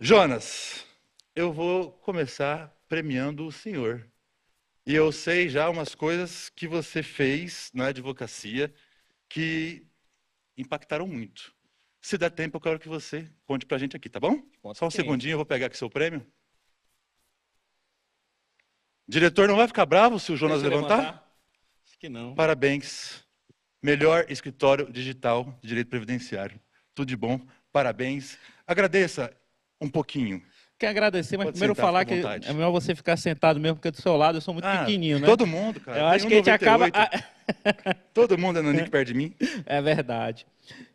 Jonas, eu vou começar premiando o senhor. E eu sei já umas coisas que você fez na advocacia que impactaram muito. Se der tempo, eu quero que você conte para a gente aqui, tá bom? Só um segundinho, eu vou pegar aqui seu prêmio. Diretor, não vai ficar bravo se o Jonas levantar? levantar? Acho que não. Parabéns. Melhor escritório digital de direito previdenciário. Tudo de bom. Parabéns. Agradeça um pouquinho. quer agradecer, mas Pode primeiro sentar, falar que é melhor você ficar sentado mesmo, porque do seu lado eu sou muito ah, pequenininho, né? Todo mundo, cara. Eu acho que a gente acaba. todo mundo é nanico perto de mim. É verdade.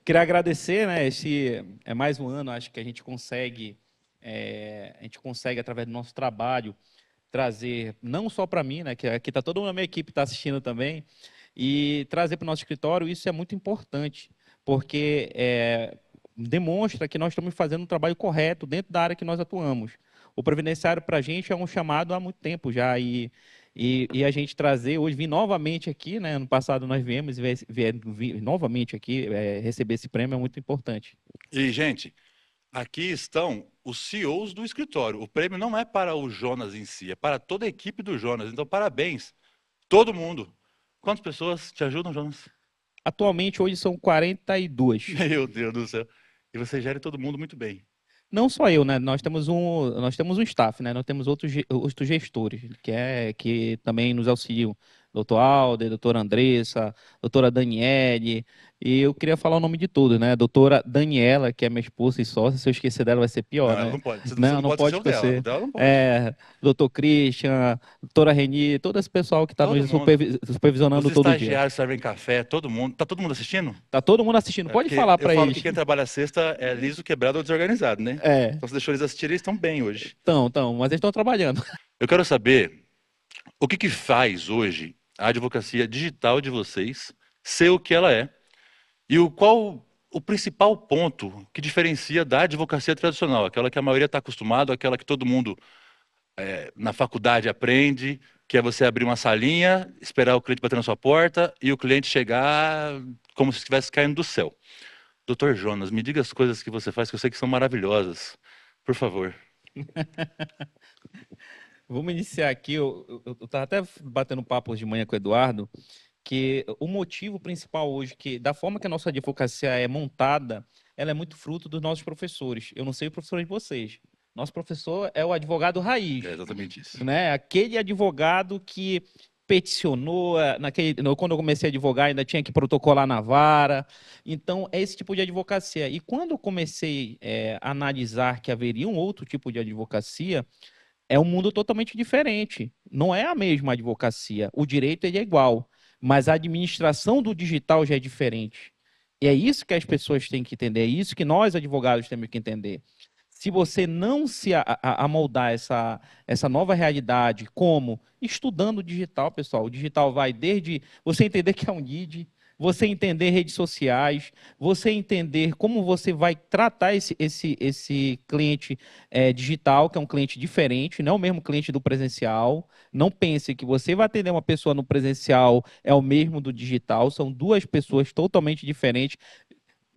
Queria agradecer, né? Esse é mais um ano, acho que a gente consegue, é, a gente consegue através do nosso trabalho trazer não só para mim, né? Que aqui está toda a minha equipe está assistindo também e trazer para o nosso escritório. Isso é muito importante, porque é, demonstra que nós estamos fazendo um trabalho correto dentro da área que nós atuamos. O previdenciário para a gente é um chamado há muito tempo já e, e, e, a gente trazer hoje, vim novamente aqui, né? Ano passado nós viemos, viemos novamente aqui é, receber esse prêmio é muito importante. E, gente, aqui estão os CEOs do escritório. O prêmio não é para o Jonas em si, é para toda a equipe do Jonas. Então, parabéns, todo mundo. Quantas pessoas te ajudam, Jonas? Atualmente, hoje são 42. Meu Deus do céu. E você gere todo mundo muito bem. Não só eu, né? Nós temos um, nós temos um staff, né? Nós temos outros, outros gestores que, é, que também nos auxiliam doutor Alder, doutora Andressa, doutora Daniele, e eu queria falar o nome de todos, né? Doutora Daniela, que é minha esposa e sócia, se eu esquecer dela vai ser pior, não, né? Não pode, não, não, não pode, pode esquecer. Dela, não pode. É, doutor Christian, doutora Reni, todo esse pessoal que está nos supervi supervisionando Os todo dia. Os estagiários servem café, todo mundo. Está todo mundo assistindo? Está todo mundo assistindo, é, pode é falar para eles. Que quem trabalha sexta é liso, quebrado ou desorganizado, né? É. Então você deixou eles assistirem, eles estão bem hoje. Estão, estão, mas eles estão trabalhando. Eu quero saber o que, que faz hoje a advocacia digital de vocês, ser o que ela é, e o qual o principal ponto que diferencia da advocacia tradicional, aquela que a maioria está acostumado, aquela que todo mundo é, na faculdade aprende, que é você abrir uma salinha, esperar o cliente bater na sua porta e o cliente chegar como se estivesse caindo do céu. Doutor Jonas, me diga as coisas que você faz, que eu sei que são maravilhosas. Por favor. Vamos iniciar aqui. Eu estava até batendo papo de manhã com o Eduardo, que o motivo principal hoje, que da forma que a nossa advocacia é montada, ela é muito fruto dos nossos professores. Eu não sei o professor de vocês. Nosso professor é o advogado raiz. É exatamente isso. Né? Aquele advogado que peticionou, eh, naquele, quando eu comecei a advogar, ainda tinha que protocolar na vara. Então, é esse tipo de advocacia. E quando eu comecei é, a analisar que haveria um outro tipo de advocacia, é um mundo totalmente diferente. Não é a mesma advocacia. O direito é igual, mas a administração do digital já é diferente. E é isso que as pessoas têm que entender, é isso que nós advogados temos que entender. Se você não se amoldar essa, essa nova realidade, como? Estudando o digital, pessoal. O digital vai desde você entender que é um need você entender redes sociais, você entender como você vai tratar esse, esse, esse cliente é, digital, que é um cliente diferente, não é o mesmo cliente do presencial. Não pense que você vai atender uma pessoa no presencial é o mesmo do digital, são duas pessoas totalmente diferentes.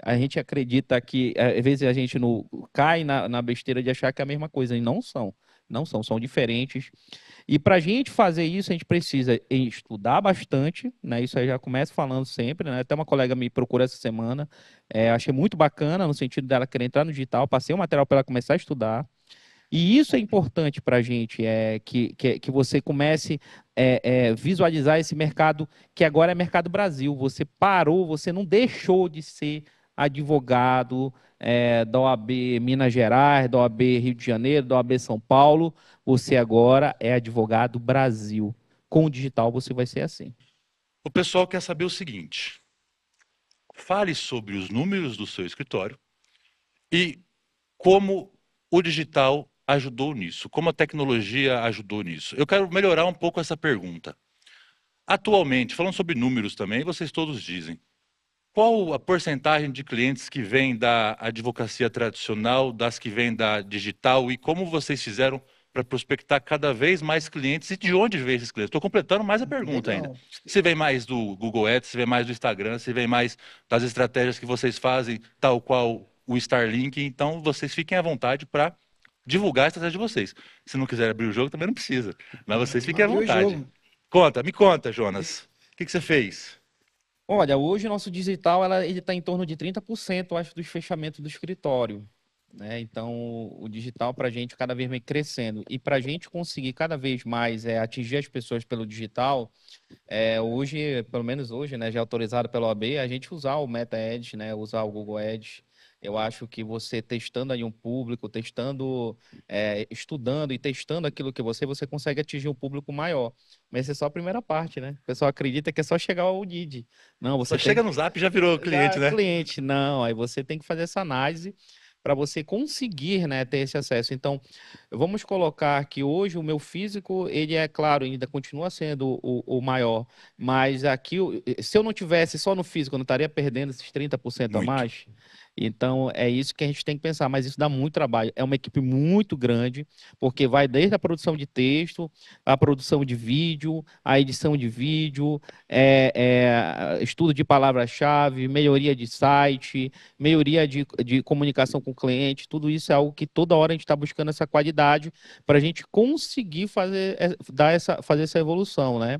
A gente acredita que, é, às vezes, a gente no, cai na, na besteira de achar que é a mesma coisa, e não são. Não são, são diferentes. E para a gente fazer isso, a gente precisa estudar bastante, né? Isso aí já começa falando sempre, né? Até uma colega me procurou essa semana, é, achei muito bacana no sentido dela querer entrar no digital, passei o um material para ela começar a estudar. E isso é importante para a gente, é, que, que, que você comece é, é, visualizar esse mercado que agora é mercado Brasil. Você parou, você não deixou de ser advogado é, da OAB Minas Gerais, da OAB Rio de Janeiro, da OAB São Paulo, você agora é advogado Brasil. Com o digital você vai ser assim. O pessoal quer saber o seguinte: fale sobre os números do seu escritório e como o digital ajudou nisso, como a tecnologia ajudou nisso. Eu quero melhorar um pouco essa pergunta. Atualmente, falando sobre números também, vocês todos dizem, qual a porcentagem de clientes que vem da advocacia tradicional, das que vêm da digital e como vocês fizeram para prospectar cada vez mais clientes e de onde vem esses clientes? Estou completando mais a pergunta Legal. ainda. Se vem mais do Google Ads, se vem mais do Instagram, se vem mais das estratégias que vocês fazem, tal qual o Starlink, então vocês fiquem à vontade para divulgar a estratégia de vocês. Se não quiser abrir o jogo, também não precisa. Mas vocês fiquem à vontade. Conta, me conta, Jonas. O que, que você fez? Olha, hoje o nosso digital ela, ele está em torno de 30% acho, dos fechamentos do escritório. Né? Então, o digital para a gente cada vez vem crescendo. E para a gente conseguir cada vez mais é, atingir as pessoas pelo digital, é, hoje, pelo menos hoje, né, já é autorizado pela OAB, a gente usar o Meta Ads, né, usar o Google Ads, eu acho que você testando aí um público, testando, é, estudando e testando aquilo que você, você consegue atingir um público maior. Mas essa é só a primeira parte, né? O pessoal acredita que é só chegar ao Nid? Não, você só chega no zap e já virou cliente, já, né? Cliente, não. Aí você tem que fazer essa análise para você conseguir né, ter esse acesso. Então, vamos colocar que hoje o meu físico, ele é claro, ainda continua sendo o, o maior, mas aqui, se eu não tivesse só no físico, eu não estaria perdendo esses 30% Muito. a mais? Então, é isso que a gente tem que pensar, mas isso dá muito trabalho. É uma equipe muito grande, porque vai desde a produção de texto, a produção de vídeo, a edição de vídeo, é, é, estudo de palavra-chave, melhoria de site, melhoria de, de comunicação com o cliente. Tudo isso é algo que toda hora a gente está buscando essa qualidade para a gente conseguir fazer, é, dar essa, fazer essa evolução, né?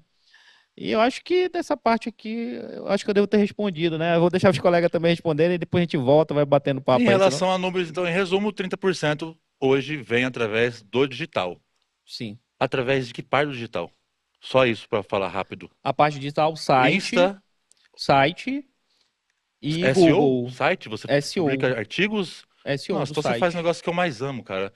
E eu acho que dessa parte aqui, eu acho que eu devo ter respondido, né? Eu vou deixar os colegas também responderem e depois a gente volta, vai batendo papo. Em tá relação aí, a números, então, em resumo, 30% hoje vem através do digital. Sim. Através de que parte do digital? Só isso para falar rápido. A parte digital, site. Insta. Site. E SEO, Google. site, você SEO. publica artigos. SEO Nossa, então você faz um negócio que eu mais amo, cara.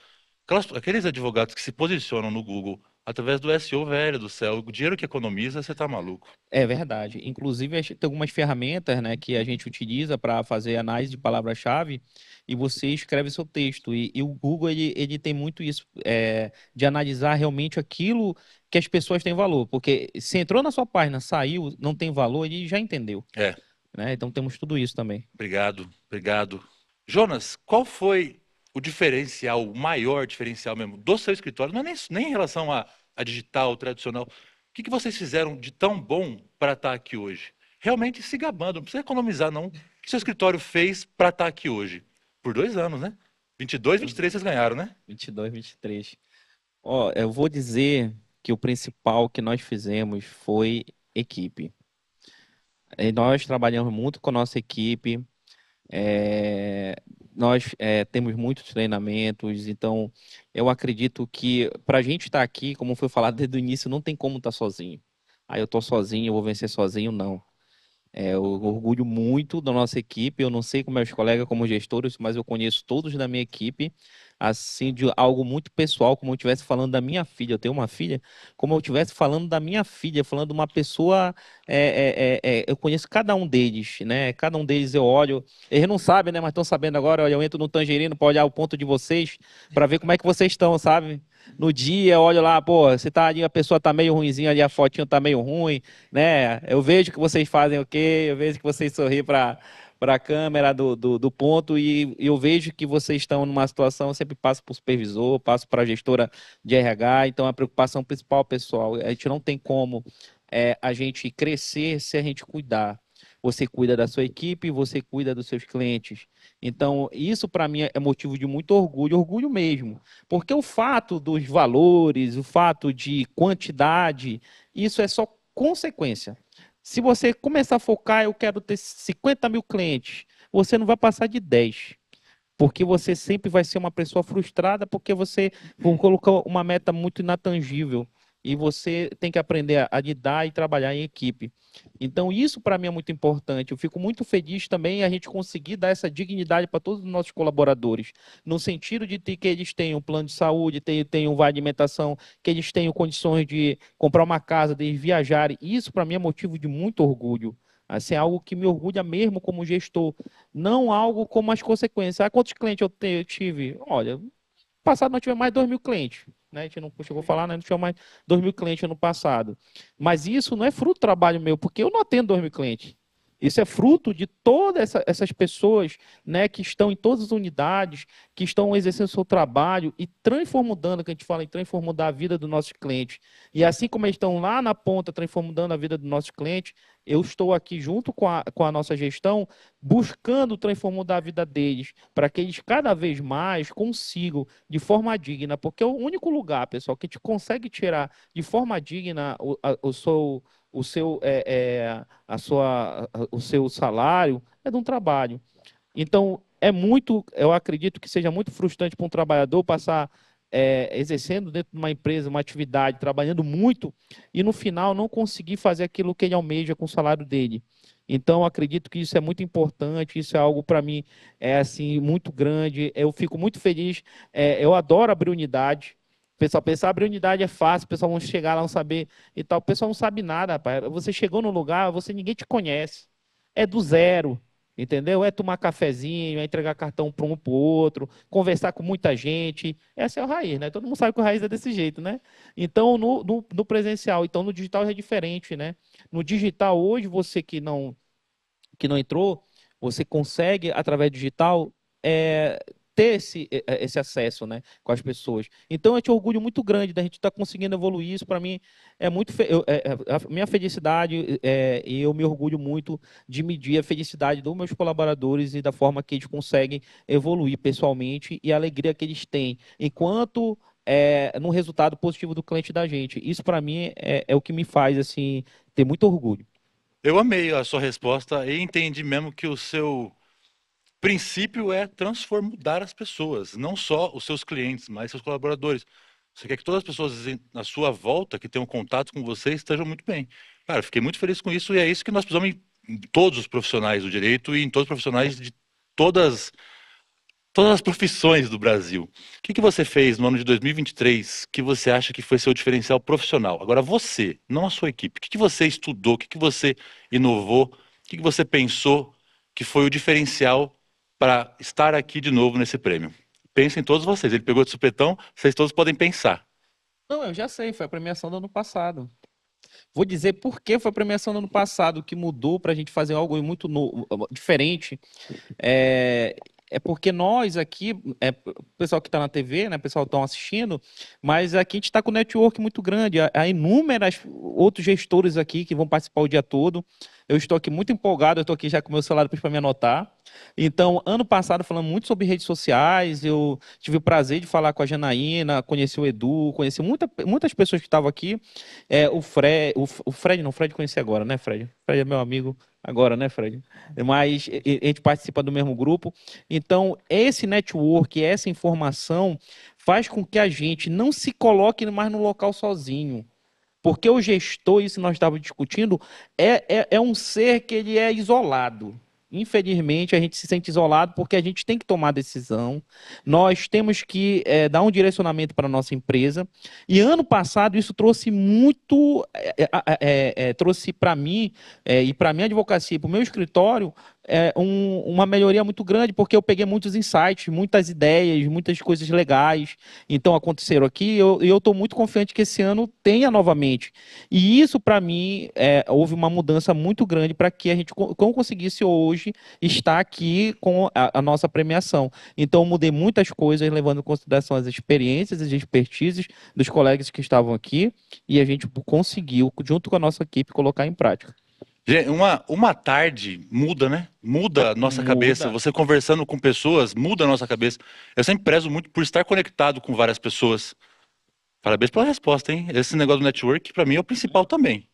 aqueles advogados que se posicionam no Google através do SEO velho do céu. O dinheiro que economiza, você tá maluco. É verdade. Inclusive, tem algumas ferramentas né, que a gente utiliza para fazer análise de palavra-chave e você escreve seu texto. E, e, o Google, ele, ele tem muito isso, é, de analisar realmente aquilo que as pessoas têm valor. Porque se entrou na sua página, saiu, não tem valor, ele já entendeu. É. Né? Então temos tudo isso também. Obrigado, obrigado. Jonas, qual foi o diferencial, o maior diferencial mesmo do seu escritório, não é nem, nem em relação a, a digital, tradicional. O que, que vocês fizeram de tão bom para estar tá aqui hoje? Realmente se gabando, não precisa economizar, não. O que seu escritório fez para estar tá aqui hoje? Por dois anos, né? 22, 23 vocês ganharam, né? 22, 23. Ó, oh, eu vou dizer que o principal que nós fizemos foi equipe. E nós trabalhamos muito com a nossa equipe. É nós é, temos muitos treinamentos, então eu acredito que para a gente estar tá aqui, como foi falado desde o início, não tem como estar tá sozinho. Aí ah, eu estou sozinho, eu vou vencer sozinho, não. É, eu orgulho muito da nossa equipe, eu não sei como meus colegas como gestores, mas eu conheço todos da minha equipe assim, de algo muito pessoal, como eu estivesse falando da minha filha. Eu tenho uma filha, como eu estivesse falando da minha filha, falando de uma pessoa. É, é, é, é, eu conheço cada um deles, né? Cada um deles eu olho. Eles não sabem, né? Mas estão sabendo agora. Olha, eu entro no Tangerino para olhar o ponto de vocês, para ver como é que vocês estão, sabe? no dia, olho lá, pô, você tá ali, a pessoa tá meio ruimzinha ali, a fotinho tá meio ruim, né? Eu vejo que vocês fazem o okay, quê, eu vejo que vocês sorriem para para a câmera do, do, do, ponto e eu vejo que vocês estão numa situação, eu sempre passo para o supervisor, passo para a gestora de RH, então a preocupação principal, pessoal, a gente não tem como é, a gente crescer se a gente cuidar. Você cuida da sua equipe, você cuida dos seus clientes. Então, isso para mim é motivo de muito orgulho, orgulho mesmo. Porque o fato dos valores, o fato de quantidade, isso é só consequência. Se você começar a focar, eu quero ter 50 mil clientes, você não vai passar de 10. Porque você sempre vai ser uma pessoa frustrada porque você colocou uma meta muito inatangível e você tem que aprender a, lidar e trabalhar em equipe. Então, isso para mim é muito importante. Eu fico muito feliz também a gente conseguir dar essa dignidade para todos os nossos colaboradores, no sentido de que eles tenham plano de saúde, tenham vale alimentação, que eles tenham condições de comprar uma casa, de viajar. Isso para mim é motivo de muito orgulho. Assim, é algo que me orgulha mesmo como gestor, não algo como as consequências. Ah, quantos clientes eu, te, eu tive? Olha, passado nós tivemos mais de 2 mil clientes né? A gente não chegou a falar, né? Não tinha mais 2 mil clientes ano passado. Mas isso não é fruto do trabalho meu, porque eu não atendo 2 mil clientes. Isso é fruto de todas essa, essas pessoas né, que estão em todas as unidades, que estão exercendo seu trabalho e transformando, que a gente fala em transformando a vida dos nossos clientes. E assim como eles estão lá na ponta transformando a vida dos nossos clientes, eu estou aqui junto com a, com a nossa gestão buscando transformar a vida deles, para que eles cada vez mais consigam, de forma digna, porque é o único lugar, pessoal, que a gente consegue tirar de forma digna o, a, o seu o seu, é, é, a sua, o seu salário é de um trabalho. Então, é muito, eu acredito que seja muito frustrante para um trabalhador passar é, exercendo dentro de uma empresa uma atividade, trabalhando muito e no final não conseguir fazer aquilo que ele almeja com o salário dele. Então, acredito que isso é muito importante, isso é algo para mim é assim muito grande. Eu fico muito feliz, é, eu adoro abrir unidade pessoal pensa, abrir unidade é fácil, o pessoal não chegar lá, não saber e tal. O pessoal não sabe nada, rapaz. Você chegou no lugar, você ninguém te conhece. É do zero, entendeu? É tomar cafezinho, é entregar cartão para um para o outro, conversar com muita gente. Essa é a raiz, né? Todo mundo sabe que o raiz é desse jeito, né? Então, no, no, no presencial, então no digital é diferente, né? No digital, hoje, você que não, que não entrou, você consegue, através do digital, é, ter esse, esse acesso né, com as pessoas. Então, eu tenho orgulho muito grande da gente estar tá conseguindo evoluir isso. Para mim, é muito eu, é, é, a minha felicidade é, e eu me orgulho muito de medir a felicidade dos meus colaboradores e da forma que eles conseguem evoluir pessoalmente e a alegria que eles têm enquanto é, no resultado positivo do cliente da gente. Isso, para mim, é, é o que me faz assim ter muito orgulho. Eu amei a sua resposta e entendi mesmo que o seu princípio é transformar as pessoas, não só os seus clientes, mas seus colaboradores. Você quer que todas as pessoas na sua volta, que tenham contato com você, estejam muito bem. Cara, fiquei muito feliz com isso e é isso que nós precisamos em todos os profissionais do direito e em todos os profissionais de todas, todas as profissões do Brasil. O que, que você fez no ano de 2023 que você acha que foi seu diferencial profissional? Agora você, não a sua equipe. O que, que você estudou? O que, que você inovou? O que, que você pensou que foi o diferencial para estar aqui de novo nesse prêmio. Pensem todos vocês. Ele pegou de supetão, vocês todos podem pensar. Não, eu já sei, foi a premiação do ano passado. Vou dizer por que foi a premiação do ano passado que mudou para a gente fazer algo muito diferente. É, é porque nós aqui, é, pessoal que está na TV, né, pessoal que estão assistindo, mas aqui a gente está com um network muito grande. Há, inúmeras outros gestores aqui que vão participar o dia todo. Eu estou aqui muito empolgado, eu estou aqui já com o meu celular para me anotar. Então, ano passado, falando muito sobre redes sociais, eu tive o prazer de falar com a Janaína, conheci o Edu, conheci muita, muitas pessoas que estavam aqui. É, o, Fred, o, o, Fred, não, o Fred conheci agora, né, Fred? Fred é meu amigo agora, né, Fred? Mas a gente participa do mesmo grupo. Então, esse network, essa informação faz com que a gente não se coloque mais no local sozinho. Porque o gestor, isso nós estávamos discutindo, é, é, é um ser que ele é isolado. Infelizmente, a gente se sente isolado porque a gente tem que tomar decisão. Nós temos que é, dar um direcionamento para a nossa empresa. E ano passado, isso trouxe muito, é, é, é, é trouxe para mim é, e para a minha advocacia, para o meu escritório, é, um, uma melhoria muito grande, porque eu peguei muitos insights, muitas ideias, muitas coisas legais. Então aconteceram aqui. E eu estou muito confiante que esse ano tenha novamente. E isso, para mim, é, houve uma mudança muito grande para que a gente como conseguisse hoje estar aqui com a, a nossa premiação. Então, mudei muitas coisas, levando em consideração as experiências, as expertises dos colegas que estavam aqui. E a gente conseguiu, junto com a nossa equipe, colocar em prática. Uma, uma tarde muda, né? Muda a nossa muda. cabeça. Você conversando com pessoas muda a nossa cabeça. Eu sempre prezo muito por estar conectado com várias pessoas. Parabéns pela resposta, hein? Esse negócio do network, para mim, é o principal também.